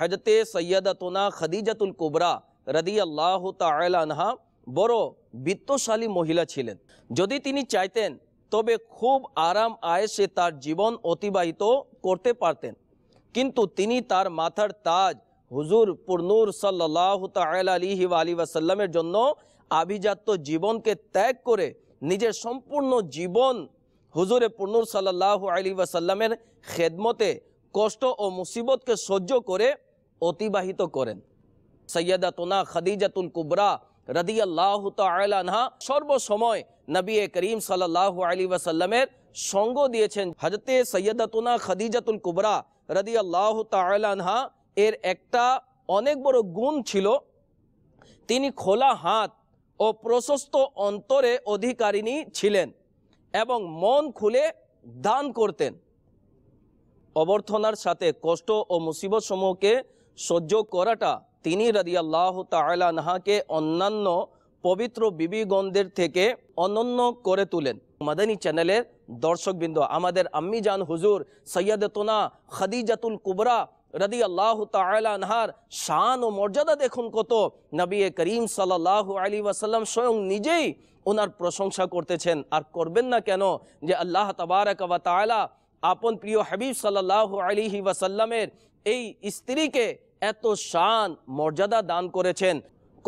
হজরত সৈয়দাতোনা খদিজাতুল কুবরা রদি আল্লাহ তালাহা বড় বিত্তশালী মহিলা ছিলেন যদি তিনি চাইতেন তবে খুব আরাম আয়েসে তার জীবন অতিবাহিত করতে পারতেন কিন্তু তিনি তার মাথার তাজ হুজুর পুরনুর সাল্লাহ তালিহি আলী ওয়াসাল্লামের জন্য আভিজাত্য জীবনকে ত্যাগ করে নিজের সম্পূর্ণ জীবন হুজুরে পুরনুর সাল্লাহ আলি ওয়াসাল্লামের খেদমতে কষ্ট ও মুসিবতকে সহ্য করে অতিবাহিত করেন সৈয়দা তোনা খাদিজাতুল কুবরা রদি আল্লাহ তালহা সর্বসময় নবী করিম সাল্লাহ আলী ওয়াসাল্লামের সঙ্গ দিয়েছেন হজরতে সৈয়দাতুনা খাদিজাতুল কুবরা রদি আল্লাহ তালহা এর একটা অনেক বড় গুণ ছিল তিনি খোলা হাত ও প্রশস্ত অন্তরে অধিকারিণী ছিলেন এবং মন খুলে দান করতেন অবর্থনার সাথে কষ্ট ও মুসিবত সমূহকে সহ্য করাটা তিনি আল্লাহ তাহাকে অন্যান্য পবিত্র বিবিগণদের থেকে অনন্য করে তুলেন মাদানী চ্যানেলের দর্শকবৃন্দ আমাদের আম্মি জান হুজুর সৈয়দতোনা খাদিজাতুল কুবরা রদি আল্লাহ তাহার শান ও মর্যাদা দেখুন কত নবী করিম সাল্লাহ আলী ওয়াসাল্লাম স্বয়ং নিজেই ওনার প্রশংসা করতেছেন আর করবেন না কেন যে আল্লাহ তবারকালা আপন প্রিয় হাবিব সাল্লাহ আলিহি ওয়াসাল্লামের এই স্ত্রীকে এত শান মর্যাদা দান করেছেন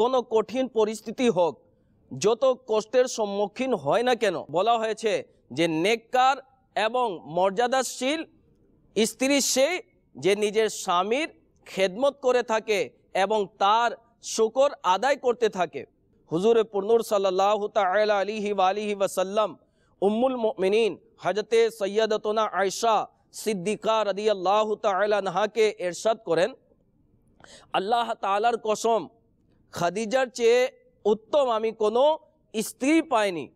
কোনো কঠিন পরিস্থিতি হোক যত কষ্টের সম্মুখীন হয় না কেন বলা হয়েছে যে নেককার এবং মর্যাদাশীল স্ত্রী সে যে নিজের স্বামীর খেদমত করে থাকে এবং তার শকর আদায় করতে থাকে হুজুরে পূর্ণুর সাল্লাহ তাল আলিহি আলিহি ওয়াসাল্লাম উম্মুল মিনীন হজরতে সৈয়দতোনা আয়সা সিদ্দিকা রদি আল্লাহ তাহাকে এরশাদ করেন আল্লাহ তালার কসম খাদিজার চেয়ে উত্তম আমি কোনো স্ত্রী পাইনি